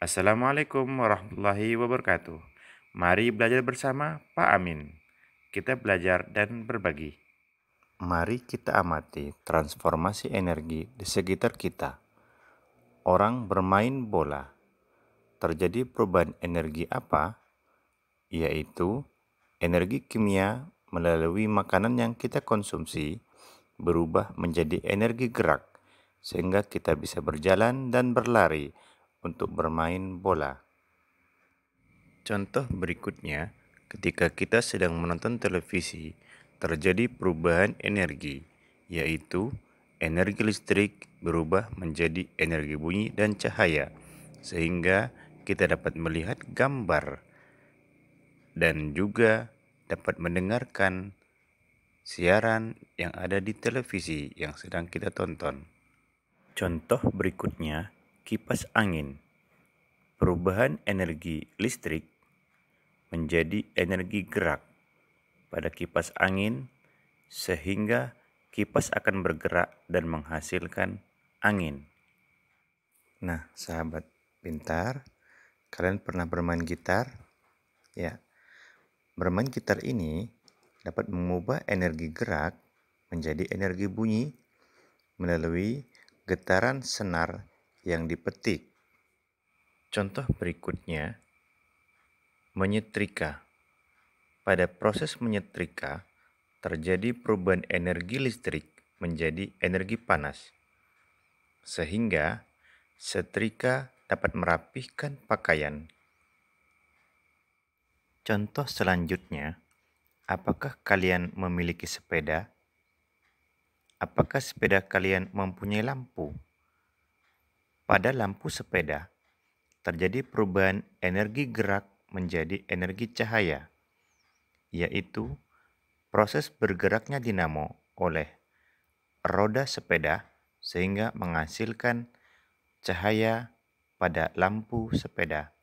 Assalamualaikum warahmatullahi wabarakatuh. Mari belajar bersama Pak Amin. Kita belajar dan berbagi. Mari kita amati transformasi energi di sekitar kita. Orang bermain bola. Terjadi perubahan energi apa? Yaitu energi kimia melalui makanan yang kita konsumsi berubah menjadi energi gerak sehingga kita bisa berjalan dan berlari untuk bermain bola. Contoh berikutnya, ketika kita sedang menonton televisi, terjadi perubahan energi, yaitu energi listrik berubah menjadi energi bunyi dan cahaya, sehingga kita dapat melihat gambar dan juga dapat mendengarkan siaran yang ada di televisi yang sedang kita tonton. Contoh berikutnya, kipas angin, perubahan energi listrik menjadi energi gerak pada kipas angin sehingga kipas akan bergerak dan menghasilkan angin. Nah, sahabat pintar, kalian pernah bermain gitar? Ya. Bermain gitar ini dapat mengubah energi gerak menjadi energi bunyi melalui getaran senar yang dipetik. Contoh berikutnya, menyetrika. Pada proses menyetrika, terjadi perubahan energi listrik menjadi energi panas, sehingga setrika dapat merapihkan pakaian. Contoh selanjutnya, apakah kalian memiliki sepeda? Apakah sepeda kalian mempunyai lampu? Pada lampu sepeda, terjadi perubahan energi gerak menjadi energi cahaya, yaitu proses bergeraknya dinamo oleh roda sepeda sehingga menghasilkan cahaya pada lampu sepeda.